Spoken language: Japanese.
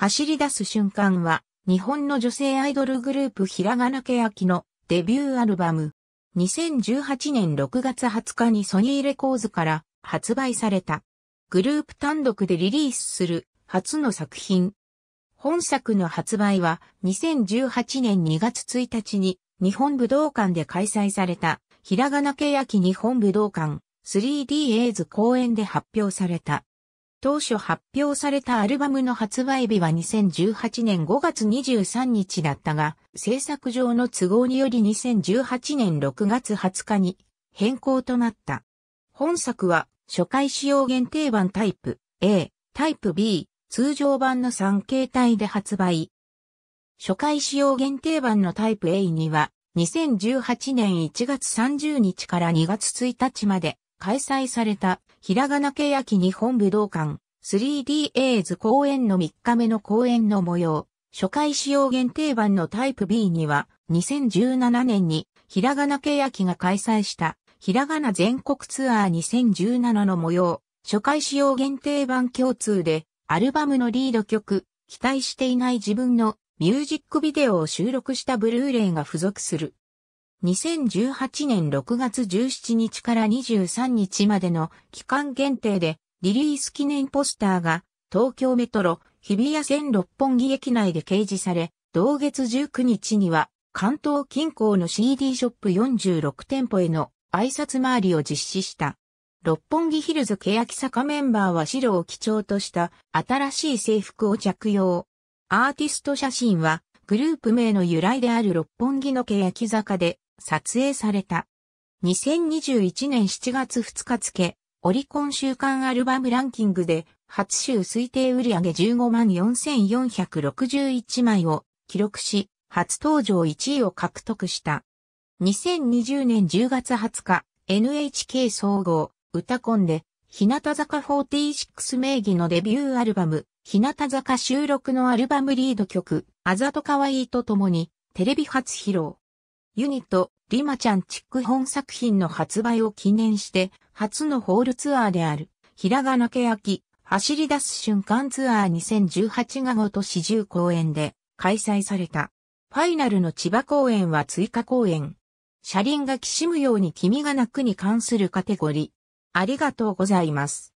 走り出す瞬間は、日本の女性アイドルグループひらがなけやきのデビューアルバム。2018年6月20日にソニーレコーズから発売された。グループ単独でリリースする初の作品。本作の発売は2018年2月1日に日本武道館で開催されたひらがなけやき日本武道館 3D エイズ公演で発表された。当初発表されたアルバムの発売日は2018年5月23日だったが、制作上の都合により2018年6月20日に変更となった。本作は初回使用限定版タイプ A、タイプ B、通常版の3形態で発売。初回使用限定版のタイプ A には2018年1月30日から2月1日まで開催されたひらがなけやき日本武道館 3D エイズ公演の3日目の公演の模様。初回使用限定版のタイプ B には2017年にひらがなけやきが開催したひらがな全国ツアー2017の模様。初回使用限定版共通でアルバムのリード曲期待していない自分のミュージックビデオを収録したブルーレイが付属する。2018年6月17日から23日までの期間限定でリリース記念ポスターが東京メトロ日比谷線六本木駅内で掲示され、同月19日には関東近郊の CD ショップ46店舗への挨拶回りを実施した。六本木ヒルズ欅坂メンバーは白を基調とした新しい制服を着用。アーティスト写真はグループ名の由来である六本木の欅坂で撮影された。2021年7月2日付、オリコン週間アルバムランキングで、初週推定売上15万4461枚を記録し、初登場1位を獲得した。2020年10月20日、NHK 総合、歌コンで、日向坂46名義のデビューアルバム、日向坂収録のアルバムリード曲、あざとかわいいとともに、テレビ初披露。ユニット、リマちゃんチック本作品の発売を記念して、初のホールツアーである、ひらがなけやき、走り出す瞬間ツアー2018がごと市中公演で開催された。ファイナルの千葉公演は追加公演。車輪がきしむように君が泣くに関するカテゴリー。ありがとうございます。